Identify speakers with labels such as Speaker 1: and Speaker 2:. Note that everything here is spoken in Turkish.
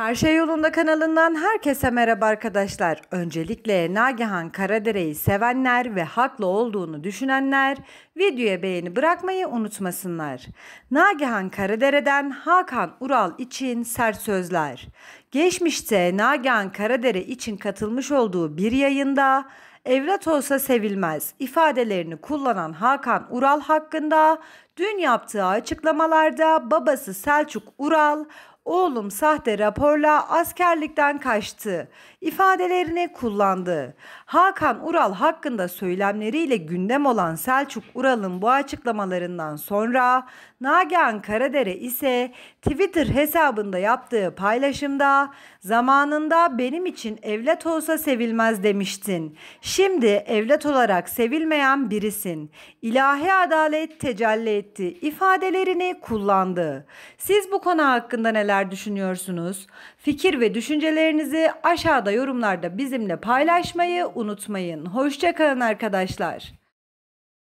Speaker 1: Her Şey Yolunda kanalından herkese merhaba arkadaşlar. Öncelikle Nagihan Karadere'yi sevenler ve haklı olduğunu düşünenler videoya beğeni bırakmayı unutmasınlar. Nagihan Karadere'den Hakan Ural için sert sözler. Geçmişte Nagihan Karadere için katılmış olduğu bir yayında evlat olsa sevilmez ifadelerini kullanan Hakan Ural hakkında dün yaptığı açıklamalarda babası Selçuk Ural oğlum sahte raporla askerlikten kaçtı ifadelerini kullandı. Hakan Ural hakkında söylemleriyle gündem olan Selçuk Ural'ın bu açıklamalarından sonra Nagihan Karadere ise Twitter hesabında yaptığı paylaşımda zamanında benim için evlat olsa sevilmez demiştin. Şimdi evlat olarak sevilmeyen birisin. İlahi adalet tecelli etti ifadelerini kullandı. Siz bu konu hakkında neler neler düşünüyorsunuz? Fikir ve düşüncelerinizi aşağıda yorumlarda bizimle paylaşmayı unutmayın. Hoşçakalın arkadaşlar.